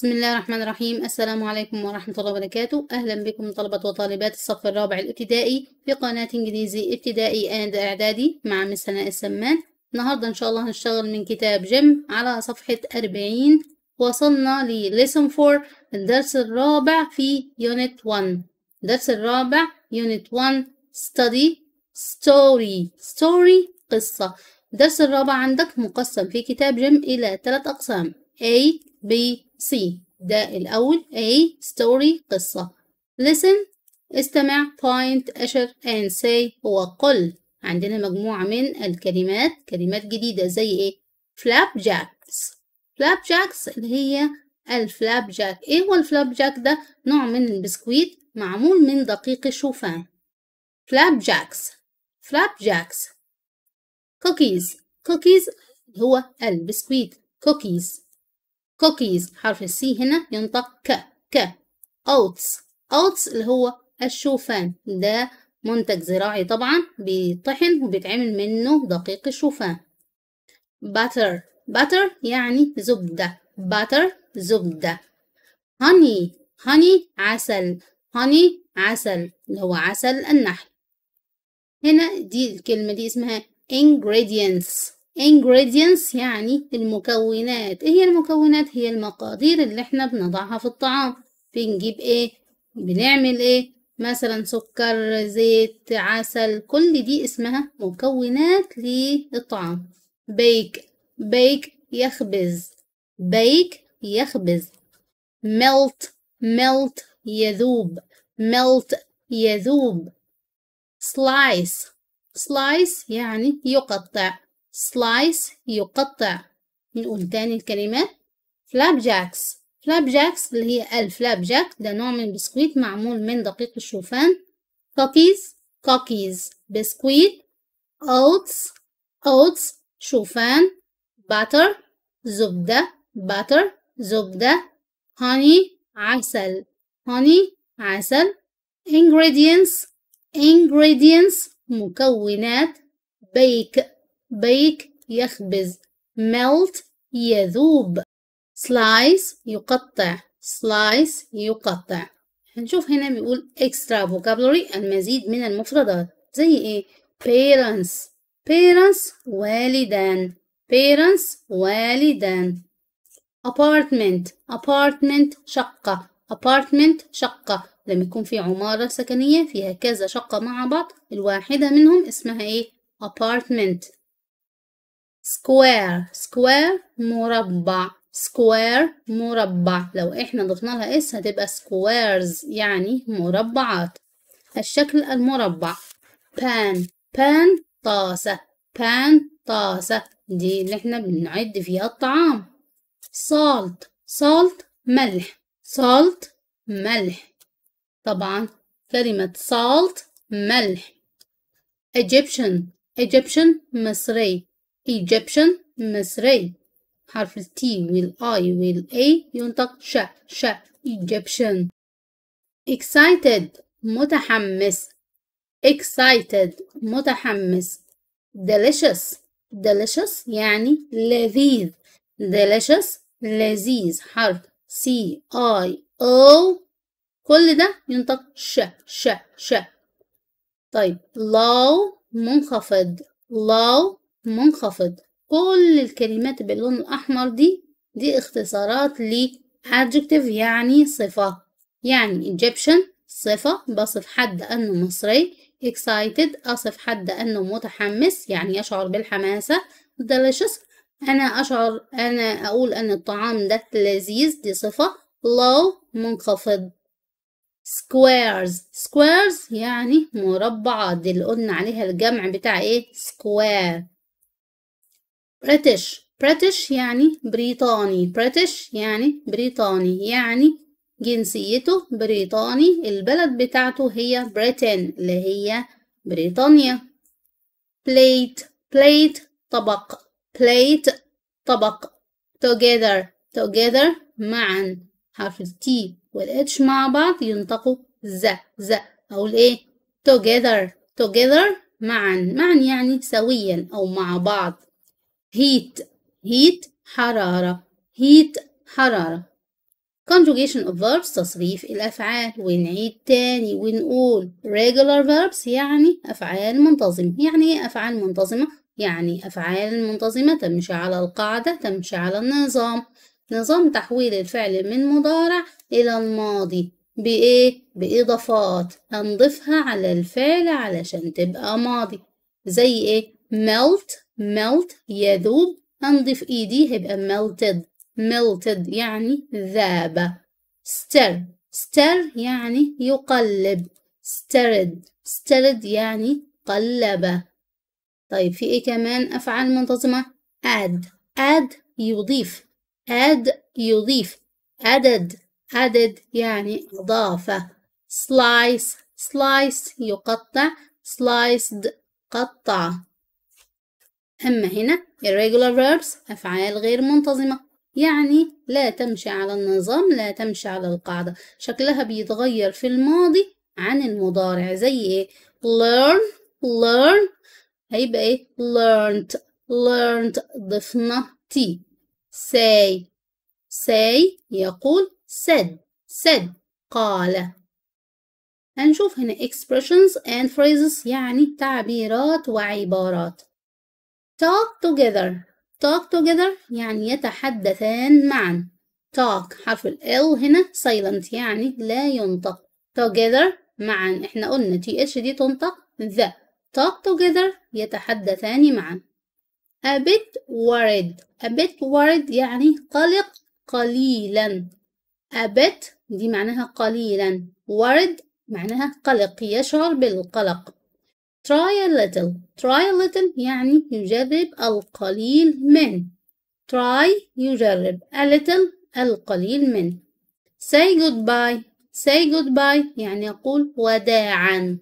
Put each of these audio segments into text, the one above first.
بسم الله الرحمن الرحيم السلام عليكم ورحمة الله وبركاته أهلا بكم طلبة وطالبات الصف الرابع الابتدائي في قناة إنجليزي ابتدائي آند إعدادي مع مس سناء السمان النهاردة إن شاء الله هنشتغل من كتاب جيم على صفحة 40 وصلنا ل Lesson 4 الدرس الرابع في Unit 1 الدرس الرابع Unit 1 Study Story Story قصة الدرس الرابع عندك مقسم في كتاب جيم إلى ثلاث أقسام A B C ده الأول A story قصة listen استمع point أشر and say هو قل عندنا مجموعة من الكلمات كلمات جديدة زي إيه flap jacks flap jacks اللي هي الفلاب جاك إيه هو الفلاب جاك ده نوع من البسكويت معمول من دقيق الشوفان فلاب جاكس فلاب جاكس كوكيز كوكيز هو البسكويت كوكيز cookies حرف السي هنا ينطق ك ك oats oats اللي هو الشوفان ده منتج زراعي طبعا بيطحن وبيتعمل منه دقيق الشوفان butter butter يعني زبدة butter زبدة honey honey عسل honey عسل اللي هو عسل النحل هنا دي الكلمة دي اسمها ingredients ingredients يعني المكونات ايه هي المكونات هي المقادير اللي احنا بنضعها في الطعام بنجيب ايه بنعمل ايه مثلا سكر زيت عسل كل دي اسمها مكونات للطعام بيك بيك يخبز بيك يخبز ملت ملت يذوب ملت يذوب slice slice يعني يقطع سلايس يقطع نقول تاني الكلمة فلاب جاكس. جاكس اللي هي الفلاب جاك ده نوع من بسكويت معمول من دقيق الشوفان كوكيز كوكيز بسكويت اوتس اوتس شوفان باتر زبدة باتر زبدة هاني عسل هاني عسل ingredients ingredients مكونات bake بيك يخبز melt يذوب slice يقطع slice يقطع هنشوف هنا بيقول extra vocabulary المزيد من المفردات زي ايه parents parents والدان parents والدان apartment apartment شقة apartment شقة لما يكون في عمارة سكنية فيها كذا شقة مع بعض الواحدة منهم اسمها ايه apartment square square مربع square مربع لو احنا ضفنا لها اس هتبقى squares يعني مربعات الشكل المربع pan pan طاسة pan طاسة دي اللي احنا بنعد فيها الطعام salt salt ملح salt ملح طبعا كلمة salt ملح Egyptian Egyptian مصري Egyptian مصري حرف ال T وال I وال A ينطق شا شا Egyptian Excited متحمس Excited متحمس Delicious Delicious يعني لذيذ Delicious لذيذ حرف C I O كل ده ينطق شا شا شا طيب low منخفض low منخفض كل الكلمات باللون الأحمر دي دي اختصارات ل adjective يعني صفة يعني Egyptian صفة بصف حد أنه مصري excited أصف حد أنه متحمس يعني يشعر بالحماسة delicious أنا أشعر أنا أقول أن الطعام ده لذيذ دي صفة low منخفض squares squares يعني مربعات دي اللي قلنا عليها الجمع بتاع ايه square British British يعني بريطاني British يعني بريطاني يعني جنسيته بريطاني البلد بتاعته هي بريتن اللي هي بريطانيا plate plate طبق plate طبق together together معا حرف ال T وال H مع بعض ينطقوا ز ز أو إيه together together معا معا يعني سويا أو مع بعض heat heat حرارة heat حرارة conjugation of verbs تصريف الأفعال ونعيد تاني ونقول regular verbs يعني أفعال منتظمة يعني إيه أفعال منتظمة؟ يعني أفعال منتظمة تمشي على القاعدة تمشي على النظام نظام تحويل الفعل من مضارع إلى الماضي بإيه؟ بإضافات هنضيفها على الفعل علشان تبقى ماضي زي إيه؟ melt melt يذوب هنضيف ايدي هيبقى melted melted يعني ذاب stir stir يعني يقلب stirred stirred يعني قلب طيب في ايه كمان افعال منتظمة add add يضيف add يضيف added added يعني اضافة slice slice يقطع sliced قطع أما هنا irregular verbs أفعال غير منتظمة يعني لا تمشي على النظام لا تمشي على القاعدة شكلها بيتغير في الماضي عن المضارع زي ايه learn learn هيبقى ايه learned learned ضفنا t say say يقول said said قال هنشوف هنا expressions and phrases يعني تعبيرات وعبارات talk together talk together يعني يتحدثان معا talk حرف ال هنا silent يعني لا ينطق together معا احنا قلنا تي اتش دي تنطق the talk together يتحدثان معا a bit worried a bit worried يعني قلق قليلا a bit دي معناها قليلا worried معناها قلق يشعر بالقلق try a little try a little يعني يجرب القليل من try يجرب a little القليل من say goodbye say goodbye يعني يقول وداعا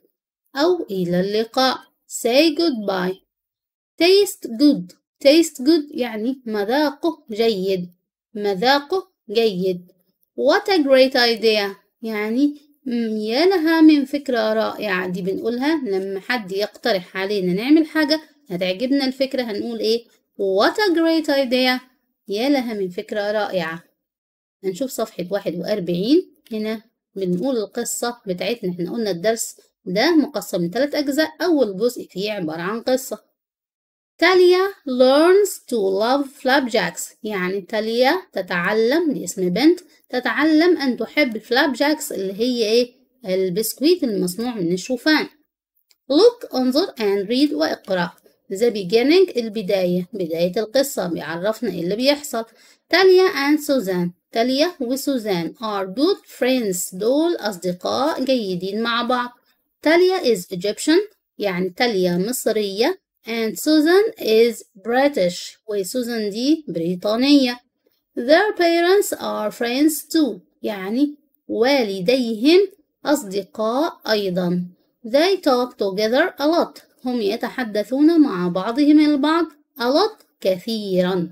أو إلى اللقاء say goodbye taste good taste good يعني مذاقه جيد مذاقه جيد what a great idea يعني يا لها من فكرة رائعة دي بنقولها لما حد يقترح علينا نعمل حاجة هتعجبنا الفكرة هنقول ايه What a great idea يا لها من فكرة رائعة هنشوف صفحة واحد وأربعين هنا بنقول القصة بتاعتنا احنا قلنا الدرس ده مقسم لتلات أجزاء أول جزء فيه عبارة عن قصة تاليا learns to love flapjacks يعني تاليا تتعلم دي اسم بنت تتعلم أن تحب flapjacks اللي هي إيه البسكويت المصنوع من الشوفان look انظر and read واقرأ the beginning البداية بداية القصة بيعرفنا إيه اللي بيحصل تاليا and سوزان تاليا وسوزان are good friends دول أصدقاء جيدين مع بعض تاليا is Egyptian يعني تاليا مصرية and Susan is British وسوزان دي بريطانية their parents are friends too يعني والديهم أصدقاء أيضا they talk together a lot هم يتحدثون مع بعضهم البعض a lot كثيرا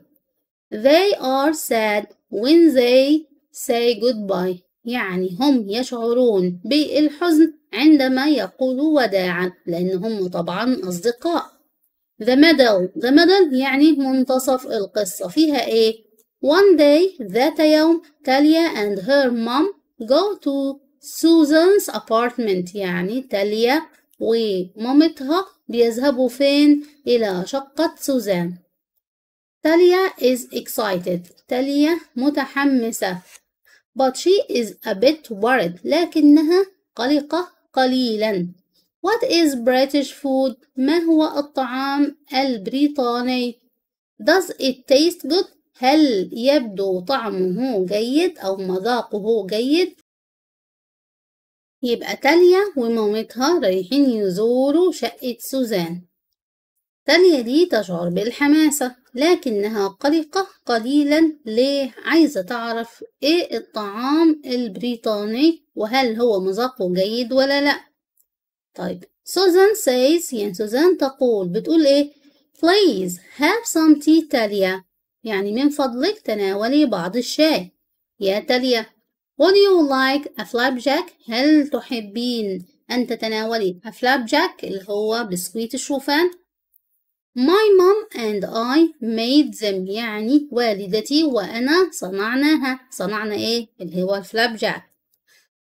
they are sad when they say goodbye يعني هم يشعرون بالحزن عندما يقولوا وداعا لأن هم طبعا أصدقاء The middle The middle يعني منتصف القصة فيها إيه؟ One day ذات يوم تاليا and her mom go to Susan's apartment يعني تاليا ومامتها بيذهبوا فين؟ إلى شقة سوزان تاليا is excited تاليا متحمسة but she is a bit worried لكنها قلقة قليلا What is British food? ما هو الطعام البريطاني؟ Does it taste good? هل يبدو طعمه جيد أو مذاقه جيد؟ يبقى تاليا ومامتها رايحين يزوروا شقة سوزان تاليا دي تشعر بالحماسة لكنها قلقة قليلا ليه عايزة تعرف ايه الطعام البريطاني وهل هو مذاقه جيد ولا لأ طيب سوزان سايز يعني سوزان تقول بتقول إيه please have some tea تاليا يعني من فضلك تناولي بعض الشاي يا تاليا Would you like a flapjack هل تحبين أن تتناولي a flapjack اللي هو بسكويت الشوفان My mom and I made them يعني والدتي وأنا صنعناها صنعنا إيه اللي هو الفلاب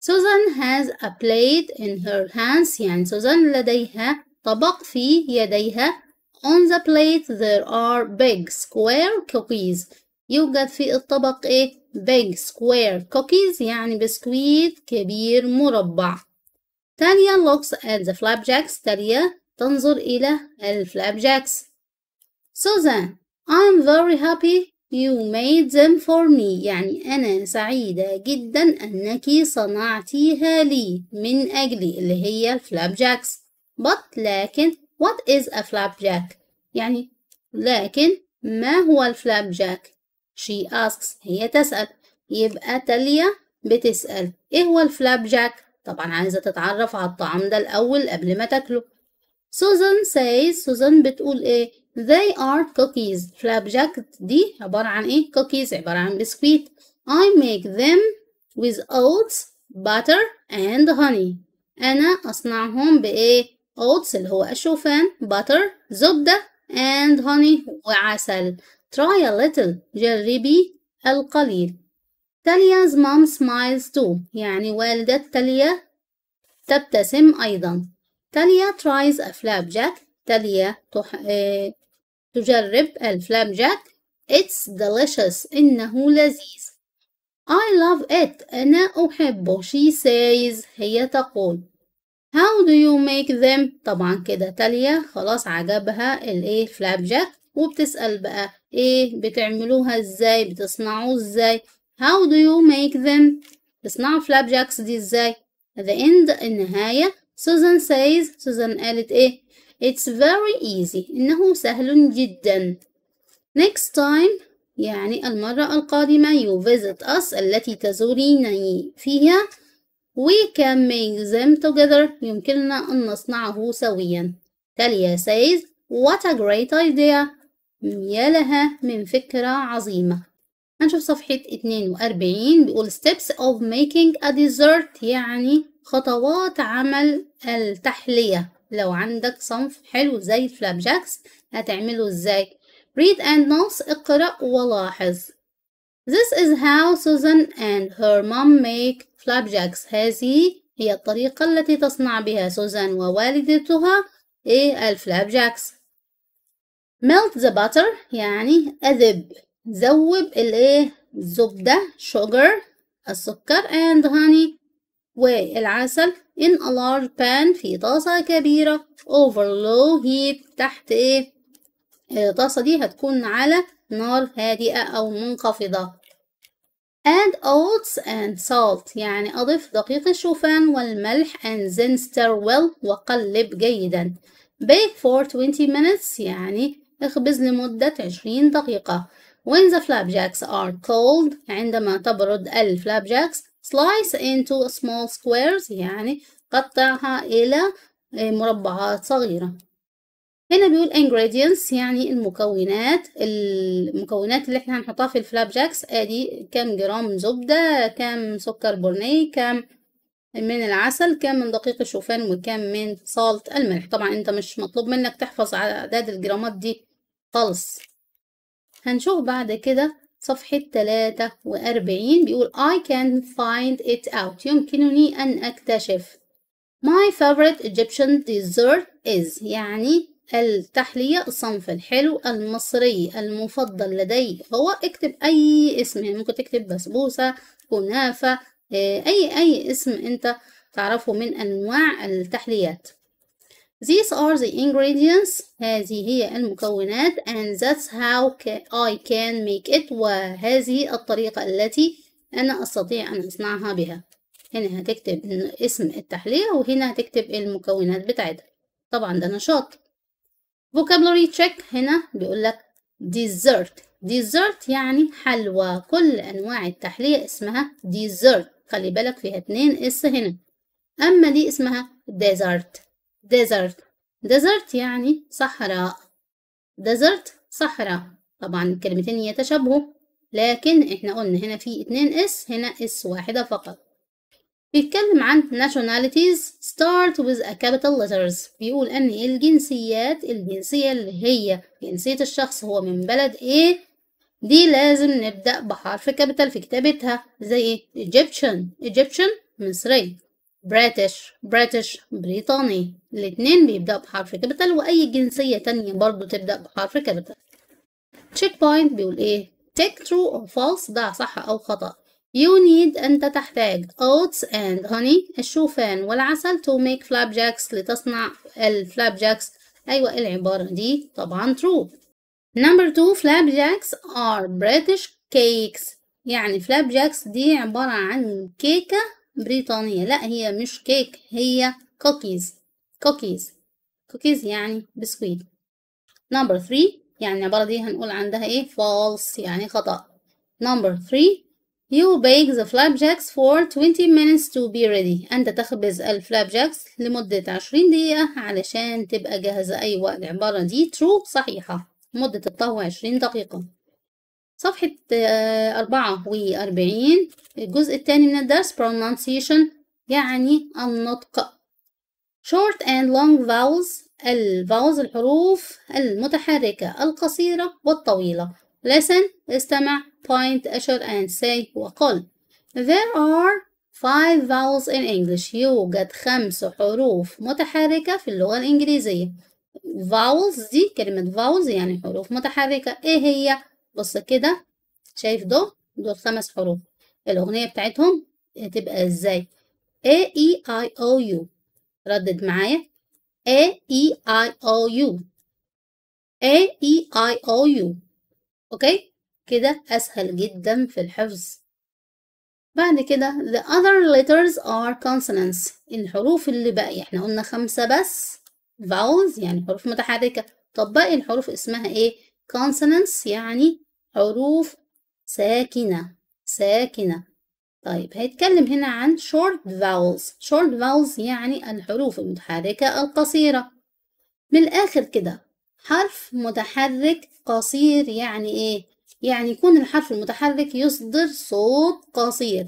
Susan has a plate in her hands يعني سوزان لديها طبق في يديها on the plate there are big square cookies يوجد في الطبق ايه big square cookies يعني بسكويت كبير مربع Tanya looks at the flapjacks تاليا تنظر إلى الفلابجاكس Susan I'm very happy You made them for me يعني أنا سعيدة جدا أنك صنعتيها لي من أجلي اللي هي الفلاب جاكس but لكن what is a flapjack يعني لكن ما هو جاك she asks هي تسأل يبقى تاليا بتسأل إيه هو الفلاب جاك طبعا عايزة تتعرف على الطعام ده الأول قبل ما تاكله سوزان says سوزان بتقول إيه They are cookies. flapjack دي عبارة عن إيه؟ cookies عبارة عن بسكويت. I make them with oats, butter and honey. أنا أصنعهم بإيه؟ oats اللي هو الشوفان, butter, زبدة and honey وعسل. Try a little. جربي القليل. Talia's mom smiles too. يعني والدة تاليا تبتسم أيضا. Talia tries a flapjack. تاليا تح... تجرب الفلام جاك It's delicious إنه لذيذ I love it أنا أحبه she says هي تقول How do you make them طبعا كده تالية خلاص عجبها الايه فلاب جاك وبتسأل بقى ايه بتعملوها ازاي بتصنعوه ازاي How do you make them بتصنعوا فلاب جاكس دي ازاي the end النهاية سوزان says سوزان قالت ايه It's very easy إنه سهل جدا Next time يعني المرة القادمة you visit us التي تزوريني فيها We can make them together يمكننا أن نصنعه سويا تاليا says What a great idea يا لها من فكرة عظيمة هنشوف صفحة 42 بيقول steps of making a dessert يعني خطوات عمل التحلية لو عندك صنف حلو زي فلاب جاكس هتعمله ازاي read and notes اقرأ ولاحظ This is how Susan and her mom make flapjacks هذه هي الطريقة التي تصنع بها سوزان ووالدتها ايه الفلابجاكس melt the butter يعني أذب ذوب الايه الزبدة sugar السكر and honey والعسل in a large pan في طاسة كبيرة over low heat تحت ايه آه، الطاسة دي هتكون على نار هادئة أو منخفضة add oats and salt يعني أضف دقيق الشوفان والملح and then stir well وقلب جيدا bake for 20 minutes يعني اخبز لمدة 20 دقيقة when the flapjacks are cold عندما تبرد الفلابجاكس slice into small squares يعني قطعها إلى آه، مربعات صغيرة هنا بيقول ingredients يعني المكونات المكونات اللي احنا هنحطها في الفلاب جاكس ادي كام جرام زبدة كام سكر بورني كام من العسل كام من دقيق الشوفان وكام من صالت الملح طبعا انت مش مطلوب منك تحفظ على اعداد الجرامات دي خالص هنشوف بعد كده صفحة 43 بيقول I can find it out يمكنني أن أكتشف My favorite Egyptian dessert is يعني التحلية الصنف الحلو المصري المفضل لدي هو اكتب أي اسم يعني ممكن تكتب بسبوسة كنافة آه، أي أي اسم أنت تعرفه من أنواع التحليات These are the ingredients هذه هي المكونات and that's how I can make it وهذه الطريقة التي أنا أستطيع أن أصنعها بها هنا هتكتب اسم التحلية وهنا هتكتب المكونات بتاعتها طبعا ده نشاط vocabulary check هنا بيقول لك dessert dessert يعني حلوى كل أنواع التحلية اسمها dessert خلي بالك فيها اتنين اس هنا أما دي اسمها dessert desert desert يعني صحراء desert صحراء طبعا الكلمتين يتشابهوا لكن احنا قلنا هنا في اتنين اس هنا اس واحدة فقط بيتكلم عن nationalities start with a capital letters بيقول ان الجنسيات الجنسية اللي هي جنسية الشخص هو من بلد ايه دي لازم نبدأ بحرف كابيتال في كتابتها زي ايه Egyptian Egyptian مصري بريتش بريتش بريطاني الاتنين بيبدأوا بحرف كابيتال وأي جنسية تانية برضو تبدأ بحرف كابيتال تشيك بوينت بيقول إيه take true or false ده صح أو خطأ you need أنت تحتاج oats and honey الشوفان والعسل to make flapjacks لتصنع جاكس أيوة العبارة دي طبعا true number two flapjacks are British cakes يعني flapjacks دي عبارة عن كيكة بريطانية لا هي مش كيك هي كوكيز كوكيز كوكيز يعني بسكويت نمبر 3 يعني العبارة دي هنقول عندها ايه فالس يعني خطأ نمبر 3 You bake the flapjacks for 20 minutes to be ready. أنت تخبز الفلابجاكس لمدة 20 دقيقة علشان تبقى جاهزة. أيوة العبارة دي true صحيحة. مدة الطهو 20 دقيقة. صفحة آه، أربعة وأربعين الجزء الثاني من الدرس pronunciation يعني النطق short and long vowels الفاوز الحروف المتحركة القصيرة والطويلة listen استمع point أشر and say وقل there are five vowels in English يوجد خمس حروف متحركة في اللغة الإنجليزية vowels دي كلمة vowels يعني حروف متحركة إيه هي بص كده شايف ده دول خمس حروف الأغنية بتاعتهم هتبقى ازاي A E I O U ردد معايا A E I O U A E I O U اوكي كده أسهل جدا في الحفظ بعد كده the other letters are consonants الحروف اللي باقية احنا قلنا خمسة بس vowels يعني حروف متحركة طب باقي الحروف اسمها ايه consonants يعني حروف ساكنة ساكنة طيب هيتكلم هنا عن short vowels short vowels يعني الحروف المتحركة القصيرة من الآخر كده حرف متحرك قصير يعني إيه؟ يعني يكون الحرف المتحرك يصدر صوت قصير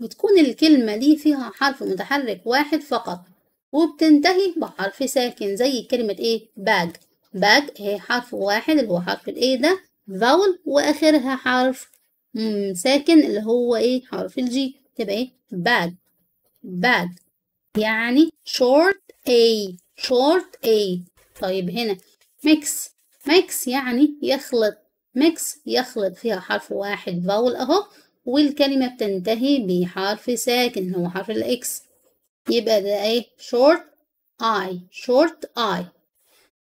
وتكون الكلمة دي فيها حرف متحرك واحد فقط وبتنتهي بحرف ساكن زي كلمة إيه؟ bag bag هي حرف واحد اللي هو حرف الإيه ده فاول واخرها حرف ساكن اللي هو ايه حرف الجي تبقى ايه bad bad يعني short a short a طيب هنا mix mix يعني يخلط mix يخلط فيها حرف واحد فاول اهو والكلمة بتنتهي بحرف ساكن هو حرف الاكس يبقى ده ايه short i short i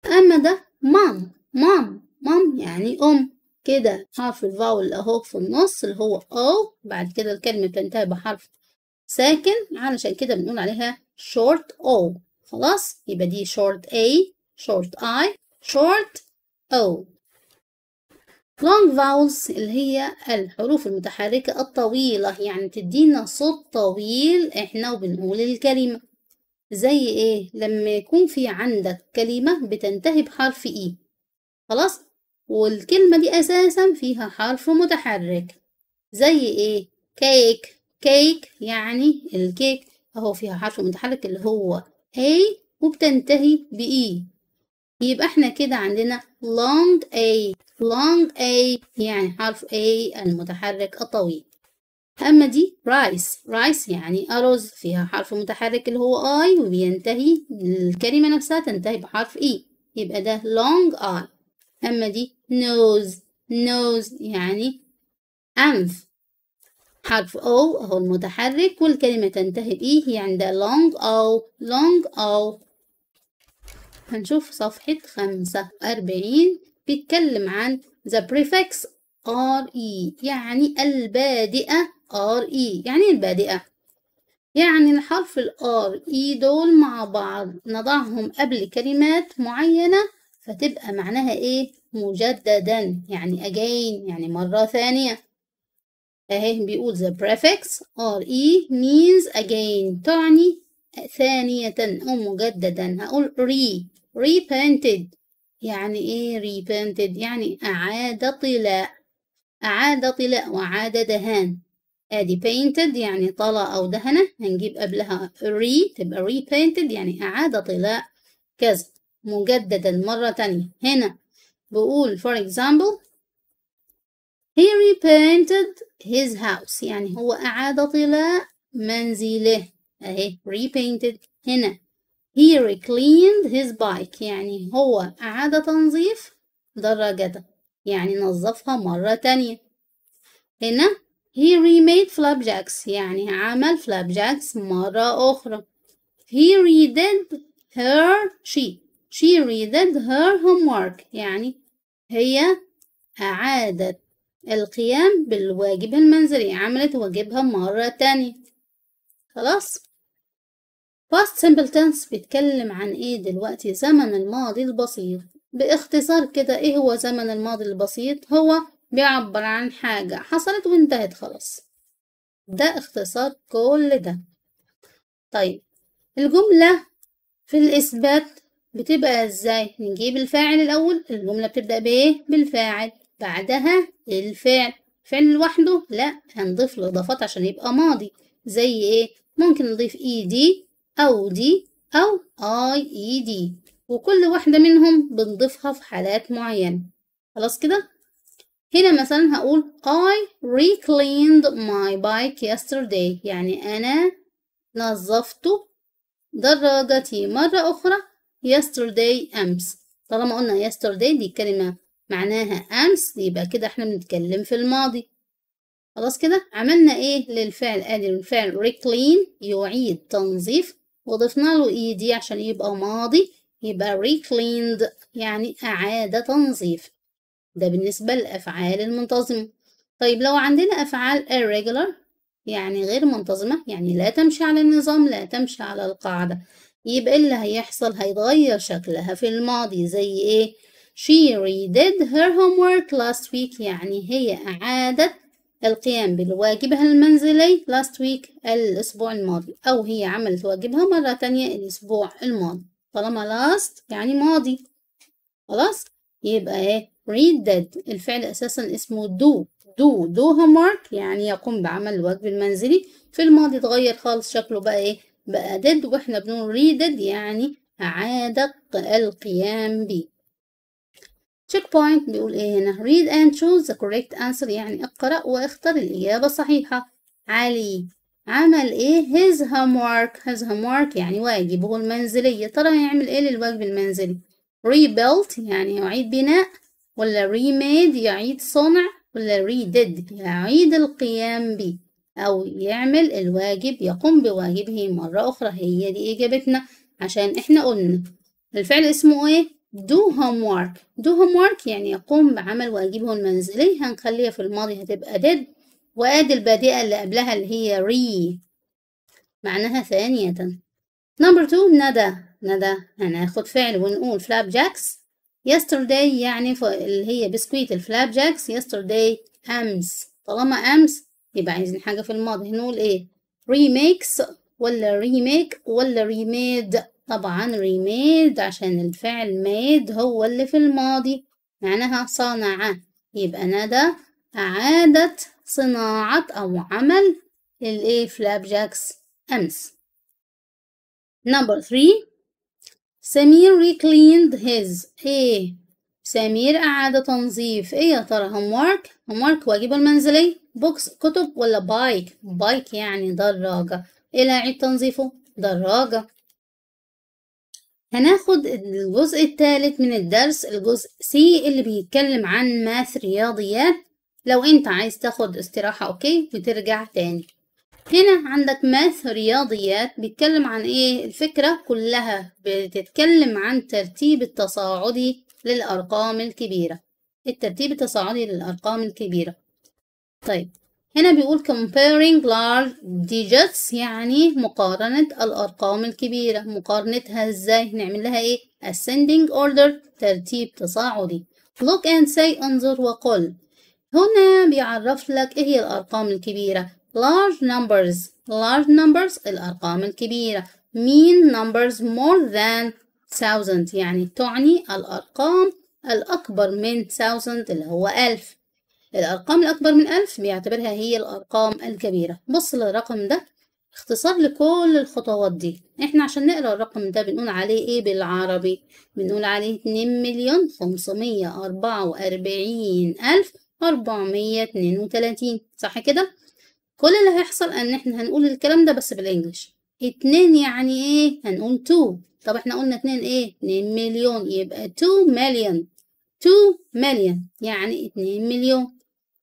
اما ده mom mom مام يعني أم كده حرف الفاول أهو في النص اللي هو أو بعد كده الكلمة بتنتهي بحرف ساكن علشان كده بنقول عليها short O خلاص يبقى دي short A short I short O long vowels اللي هي الحروف المتحركة الطويلة يعني تدينا صوت طويل احنا وبنقول الكلمة زي ايه لما يكون في عندك كلمة بتنتهي بحرف اي e. خلاص والكلمة دي أساسا فيها حرف متحرك زي إيه كيك كيك يعني الكيك أهو فيها حرف متحرك اللي هو أي وبتنتهي بإي يبقى احنا كده عندنا long A long A يعني حرف A المتحرك الطويل أما دي رايس رايس يعني أرز فيها حرف متحرك اللي هو I وبينتهي الكلمة نفسها تنتهي بحرف E يبقى ده long I أما دي nose nose يعني أنف حرف O هو المتحرك والكلمة تنتهي بإيه هي عند long أو long أو هنشوف صفحة خمسة وأربعين بيتكلم عن the prefix RE يعني البادئة RE يعني البادئة يعني الحرف ال R E دول مع بعض نضعهم قبل كلمات معينة فتبقى معناها ايه مجددا يعني again يعني مرة ثانية اهي بيقول the prefix re means again تعني ثانية أو مجددا هقول re repented يعني ايه repented يعني أعاد طلاء أعاد طلاء وعاد دهان ادي painted يعني طلى أو دهنة هنجيب قبلها re تبقى repainted يعني أعاد طلاء كذا مجددا مرة تانية هنا بقول for example he repainted his house يعني هو أعاد طلاء منزله أهي repainted هنا he recleaned his bike يعني هو أعاد تنظيف دراجته يعني نظفها مرة تانية هنا he remade flapjacks يعني عمل flapjacks مرة أخرى he redid her sheet She redid her homework يعني هي أعادت القيام بالواجب المنزلي عملت واجبها مرة تانية خلاص past simple tense بيتكلم عن ايه دلوقتي زمن الماضي البسيط باختصار كده ايه هو زمن الماضي البسيط هو بيعبر عن حاجة حصلت وانتهت خلاص ده اختصار كل ده طيب الجملة في الإثبات بتبقى ازاي نجيب الفاعل الاول الجمله بتبدا بايه بالفاعل بعدها الفعل فعل لوحده لا هنضيف له اضافات عشان يبقى ماضي زي ايه ممكن نضيف اي e دي او دي او اي اي دي وكل واحده منهم بنضيفها في حالات معينه خلاص كده هنا مثلا هقول I recleaned my bike yesterday يعني أنا نظفت دراجتي مرة أخرى yesterday أمس طالما قلنا yesterday دي كلمة معناها أمس يبقى كده احنا بنتكلم في الماضي خلاص كده عملنا ايه للفعل ادي الفعل ريكلين يعيد تنظيف وضفنا له اي e دي عشان يبقى ماضي يبقى ريكليند يعني أعاد تنظيف ده بالنسبة للأفعال المنتظمة طيب لو عندنا أفعال irregular يعني غير منتظمة يعني لا تمشي على النظام لا تمشي على القاعدة يبقى اللي هيحصل هيتغير شكلها في الماضي زي ايه she redid her homework last week يعني هي أعادت القيام بواجبها المنزلي last week الأسبوع الماضي أو هي عملت واجبها مرة تانية الأسبوع الماضي طالما last يعني ماضي خلاص يبقى ايه redid الفعل أساسا اسمه do do do homework يعني يقوم بعمل الواجب المنزلي في الماضي اتغير خالص شكله بقى ايه بقى ديد واحنا بنقول ريدد يعني أعاد القيام به تشيك بوينت بيقول ايه هنا read and choose the correct answer يعني اقرأ واختر الإجابة الصحيحة علي عمل ايه his homework his homework يعني واجبه المنزلي ترى هيعمل ايه للواجب المنزلي rebuilt يعني يعيد بناء ولا remade يعيد صنع ولا redid يعيد القيام به أو يعمل الواجب يقوم بواجبه مرة أخرى هي دي إجابتنا عشان إحنا قلنا الفعل اسمه إيه؟ do homework do homework يعني يقوم بعمل واجبه المنزلي هنخليها في الماضي هتبقى did وأدي البادئة اللي قبلها اللي هي re معناها ثانية نمبر تو ندى ندى هناخد فعل ونقول flap jacks yesterday يعني اللي هي بسكويت الفلاب جاكس yesterday أمس طالما أمس يبقى عايزين حاجة في الماضي هنقول ايه ريميكس ولا ريميك ولا ريميد طبعا ريميد عشان الفعل ميد هو اللي في الماضي معناها صنع يبقى ندى أعادت صناعة أو عمل الإيه فلاب جاكس أمس نمبر 3 سمير recleaned his إيه سمير أعاد تنظيف إيه يا ترى هوم homework واجبه المنزلي بوكس كتب ولا بايك بايك يعني دراجة إلى إيه عيد تنظيفه دراجة هناخد الجزء الثالث من الدرس الجزء سي اللي بيتكلم عن ماث رياضيات لو انت عايز تاخد استراحة اوكي وترجع تاني هنا عندك ماث رياضيات بيتكلم عن ايه الفكرة كلها بتتكلم عن ترتيب التصاعدي للأرقام الكبيرة الترتيب التصاعدي للأرقام الكبيرة طيب هنا بيقول comparing large digits يعني مقارنة الأرقام الكبيرة مقارنتها ازاي نعمل لها ايه ascending order ترتيب تصاعدي look and say انظر وقل هنا بيعرف لك ايه هي الأرقام الكبيرة large numbers large numbers الأرقام الكبيرة mean numbers more than thousand يعني تعني الأرقام الأكبر من thousand اللي هو ألف الأرقام الأكبر من ألف بيعتبرها هي الأرقام الكبيرة بص للرقم ده اختصار لكل الخطوات دي احنا عشان نقرا الرقم ده بنقول عليه ايه بالعربي بنقول عليه اتنين مليون خمسمية أربعة وأربعين ألف أربعمية اتنين وتلاتين صح كده كل اللي هيحصل ان احنا هنقول الكلام ده بس بالانجلش اتنين يعني ايه هنقول تو طب احنا قلنا اتنين ايه اتنين مليون يبقى تو مليون تو مليون يعني اتنين مليون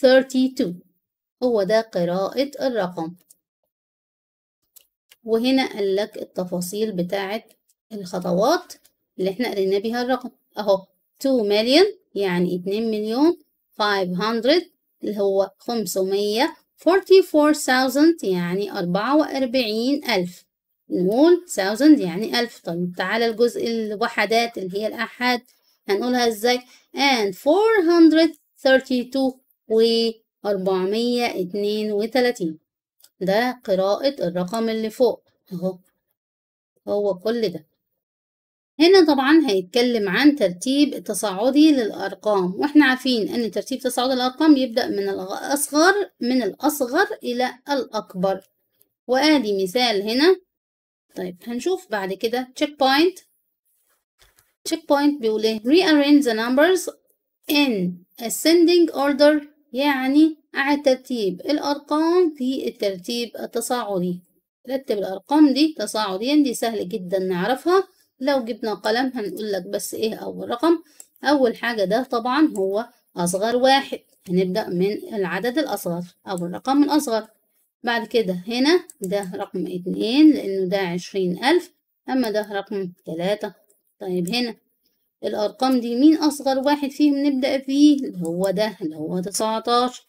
32 هو ده قراءة الرقم وهنا قال لك التفاصيل بتاعة الخطوات اللي احنا قرينا بها الرقم اهو 2 يعني مليون يعني 2 مليون 500 اللي هو 544,000 يعني 44,000 نقول 1000 يعني 1000 طيب تعالى الجزء الوحدات اللي هي الأحاد هنقولها ازاي and 432 وأربعمية وتلاتين ده قراءة الرقم اللي فوق أهو هو كل ده هنا طبعا هيتكلم عن ترتيب تصاعدي للأرقام واحنا عارفين أن ترتيب تصاعد الأرقام يبدأ من الأصغر من الأصغر إلى الأكبر وآدي مثال هنا طيب هنشوف بعد كده check point check point بيقول ايه rearrange the numbers in ascending order يعني أعد ترتيب الأرقام في الترتيب التصاعدي رتب الأرقام دي تصاعديا دي سهل جدا نعرفها لو جبنا قلم هنقول لك بس إيه أول رقم أول حاجة ده طبعا هو أصغر واحد هنبدأ من العدد الأصغر أول رقم الأصغر بعد كده هنا ده رقم اتنين لأنه ده عشرين ألف أما ده رقم تلاتة طيب هنا الأرقام دي مين أصغر واحد فيهم نبدأ فيه اللي هو ده اللي هو تسعتاشر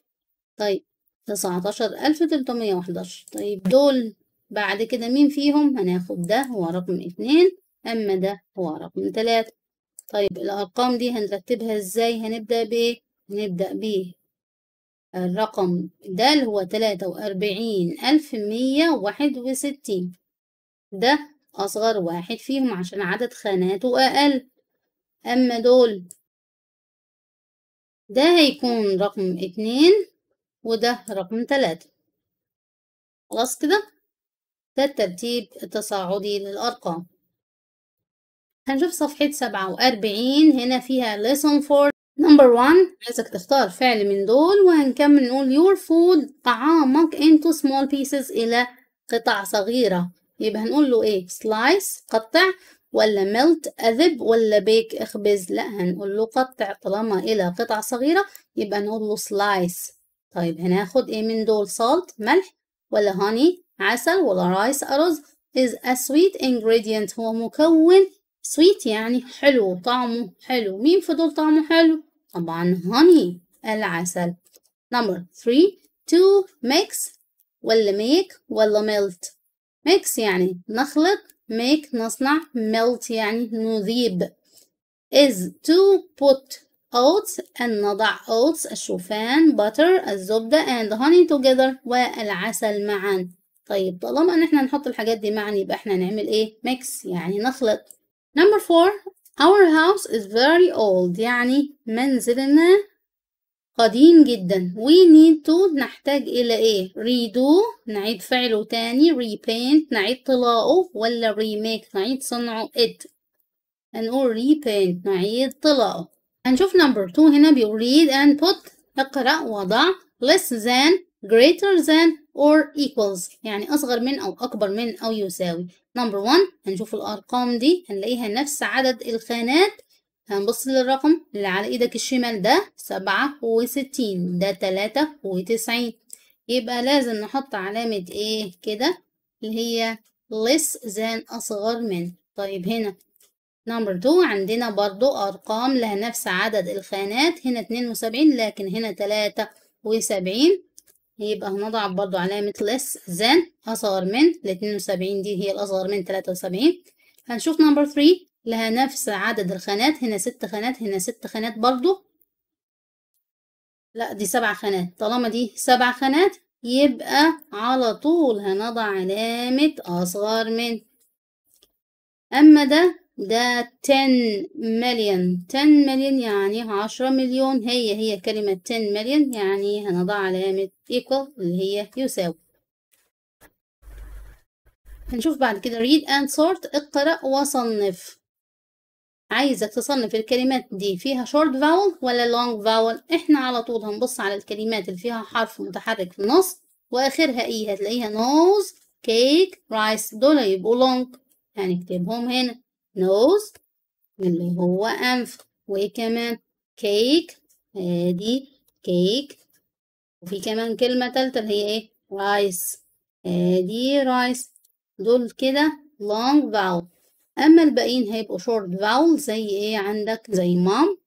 طيب تسعتاشر ألف تلتمية وحداشر طيب دول بعد كده مين فيهم هناخد ده هو رقم اتنين أما ده هو رقم تلاتة طيب الأرقام دي هنرتبها إزاي هنبدأ بإيه هنبدأ بيه الرقم ده اللي هو تلاتة وأربعين ألف مية واحد وستين ده أصغر واحد فيهم عشان عدد خاناته أقل أما دول ده هيكون رقم اتنين وده رقم تلاتة خلاص كده ده الترتيب التصاعدي للأرقام هنشوف صفحة سبعة وأربعين هنا فيها lesson for number one عايزك تختار فعل من دول وهنكمل نقول your food طعامك into small pieces إلى قطع صغيرة يبقى هنقول له ايه slice قطع ولا ملت أذب ولا بيك اخبز لا هنقول له قطع طالما إلى قطع صغيرة يبقى نقول له سلايس طيب هناخد ايه من دول صالت ملح ولا هاني عسل ولا رايس أرز is a sweet ingredient هو مكون sweet يعني حلو طعمه حلو مين في دول طعمه حلو طبعا هاني العسل number 3 to mix ولا make ولا melt mix يعني نخلط make نصنع melt يعني نذيب is to put oats أن نضع oats الشوفان butter الزبدة and honey together والعسل معا طيب طالما ان احنا نحط الحاجات دي معا يبقى احنا نعمل ايه mix يعني نخلط number four our house is very old يعني منزلنا قديم جدا we need to نحتاج إلى إيه redo نعيد فعله تاني repaint نعيد طلاقه ولا remake نعيد صنعه it هنقول repaint نعيد طلاقه هنشوف number 2 هنا بيقول read and put اقرأ وضع less than greater than or equals يعني أصغر من أو أكبر من أو يساوي number 1 هنشوف الأرقام دي هنلاقيها نفس عدد الخانات هنبص للرقم اللي على ايدك الشمال ده سبعة وستين ده تلاتة وتسعين يبقى لازم نحط علامة ايه كده اللي هي less than أصغر من طيب هنا نمبر تو عندنا برضو أرقام لها نفس عدد الخانات هنا اتنين وسبعين لكن هنا تلاتة وسبعين يبقى هنضع برضو علامة less than أصغر من الاتنين وسبعين دي هي الأصغر من تلاتة وسبعين هنشوف نمبر 3 لها نفس عدد الخانات هنا ست خانات هنا ست خانات برضو لا دي سبع خانات طالما دي سبع خانات يبقى على طول هنضع علامة أصغر من أما ده ده 10 مليون 10 مليون يعني 10 مليون هي هي كلمة 10 مليون يعني هنضع علامة equal اللي هي يساوي هنشوف بعد كده read and sort اقرأ وصنف عايزك تصنف الكلمات دي فيها short vowel ولا long vowel احنا على طول هنبص على الكلمات اللي فيها حرف متحرك في النص واخرها ايه هتلاقيها nose cake rice دول يبقوا long هنكتبهم يعني هنا nose اللي هو انف وكمان cake ادي آه، cake وفي كمان كلمة تالتة اللي هي ايه rice ادي آه، rice دول كده long vowel أما الباقيين هيبقوا شورت فاول زي إيه عندك زي مام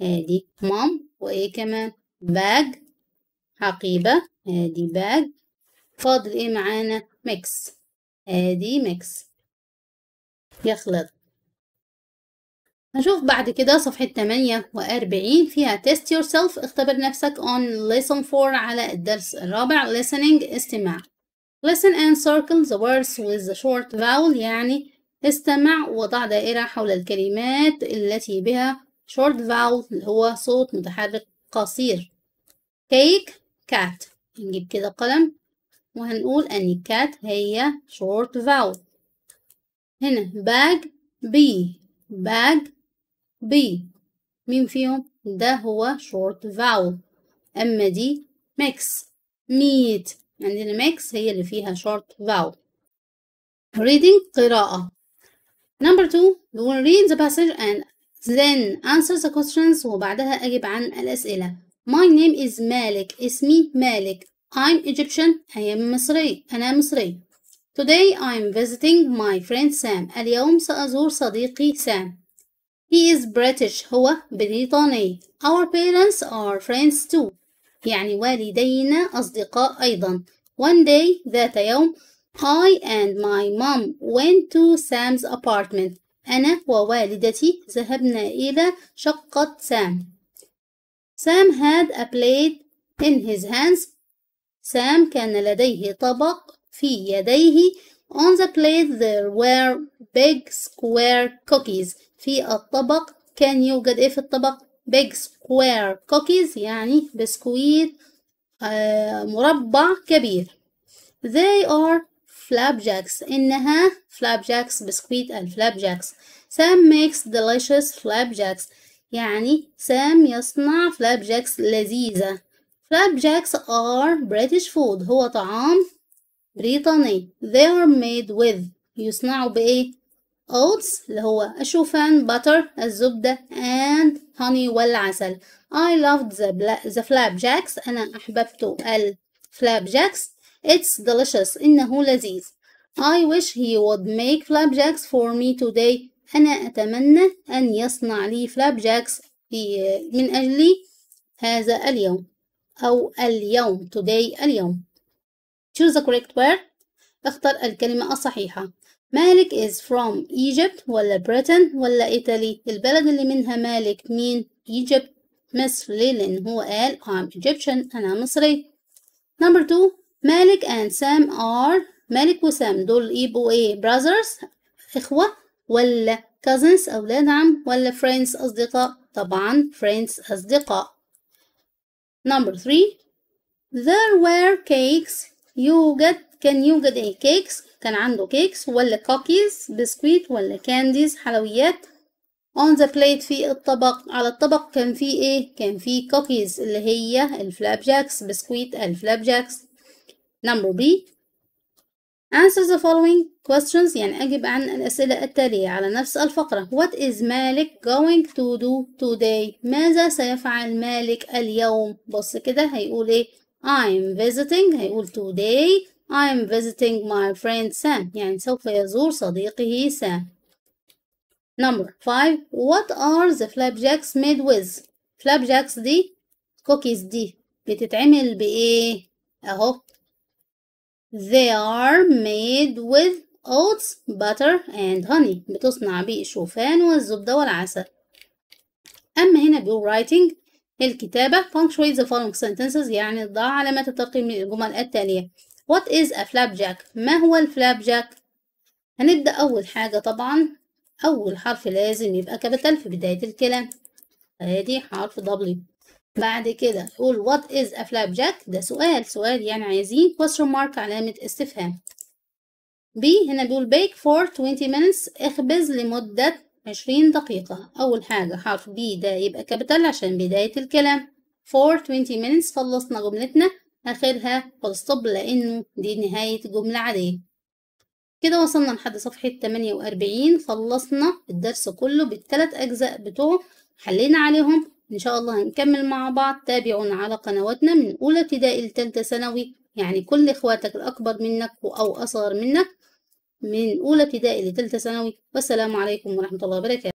آدي مام وإيه كمان باج حقيبة آدي باج فاضل إيه معانا ميكس آدي ميكس يخلط هنشوف بعد كده صفحة 48 فيها test yourself اختبر نفسك on lesson 4 على الدرس الرابع listening استماع listen and circle the words with the short vowel يعني استمع وضع دائرة حول الكلمات التي بها short vowel اللي هو صوت متحرك قصير كيك كات نجيب كده قلم وهنقول أن cat هي short vowel هنا باج بي باج بي مين فيهم ده هو short vowel أما دي ميكس ميت عندنا ميكس هي اللي فيها short vowel reading قراءة Number two, we will read the passage and then answer the questions وبعدها أجب عن الأسئلة. My name is Malik. اسمي مالك. I'm Egyptian. I am مصري. أنا مصري. Today I'm visiting my friend Sam. اليوم سأزور صديقي سام. He is British. هو بريطاني. Our parents are friends too. يعني والدينا أصدقاء أيضا. One day ذات يوم I and my mom went to Sam's apartment. أنا ووالدتي ذهبنا إلى شقة سام. Sam had a plate in his hands. Sam كان لديه طبق في يديه. On the plate there were big square cookies. في الطبق كان يوجد إيه في الطبق؟ big square cookies يعني بسكويت مربع كبير. They are flapjacks إنها flapjacks بسكويت الفلابجاكس Sam makes delicious flapjacks يعني سام يصنع flapjacks لذيذة flapjacks are British food هو طعام بريطاني they are made with يصنعوا بإيه oats اللي هو الشوفان butter الزبدة and honey والعسل I loved the, the flapjacks أنا أحببت الفلابجاكس It's delicious. إنه لذيذ. I wish he would make flapjacks for me today. أنا أتمنى أن يصنع لي flapjacks من أجلي هذا اليوم أو اليوم today اليوم. Choose the correct word. اختر الكلمة الصحيحة. مالك is from Egypt ولا Britain ولا Italy. البلد اللي منها مالك مين Egypt مصري لأن هو قال I'm Egyptian أنا مصري number two مالك and سام are مالك وسام دول يبقوا إيه, ايه brothers إخوة ولا cousins أولاد عم ولا friends أصدقاء طبعا friends أصدقاء number three there were cakes يوجد كان يوجد ايه cakes كان عنده cakes ولا cookies بسكويت ولا candies حلويات on the plate في الطبق على الطبق كان في ايه كان في cookies اللي هي الفلاب جاكس بسكويت الفلاب جاكس Number B Answer the following questions يعني أجب عن الأسئلة التالية على نفس الفقرة What is مالك going to do today ماذا سيفعل مالك اليوم بص كده هيقول إيه I'm visiting هيقول today I'm visiting my friend Sam يعني سوف يزور صديقه سام Number five. What are the flapjacks made with flapjacks دي cookies دي بتتعمل بإيه أهو They are made with oats, butter and honey بتصنع بالشوفان والزبدة والعسل أما هنا بيقول writing الكتابة punctuate the following sentences يعني ضع علامات الترقيم للجمل التالية What is a flapjack؟ ما هو الفلابجاك؟ هنبدأ أول حاجة طبعا أول حرف لازم يبقى كابيتال في بداية الكلام أدي حرف W بعد كده قول what is a flapjack ده سؤال سؤال يعني عايزين question mark علامة استفهام بي هنا بيقول bake for 20 minutes اخبز لمدة 20 دقيقة أول حاجة حرف بي ده يبقى كابيتال عشان بداية الكلام for 20 minutes خلصنا جملتنا آخرها full لأنه دي نهاية جملة عادية كده وصلنا لحد صفحة 48 خلصنا الدرس كله بالتلات أجزاء بتوعه حلينا عليهم إن شاء الله هنكمل مع بعض تابعونا على قنواتنا من أولى ابتدائي لثالثه ثانوي يعني كل إخواتك الأكبر منك أو أصغر منك من أولى ابتدائي لثالثه ثانوي والسلام عليكم ورحمة الله وبركاته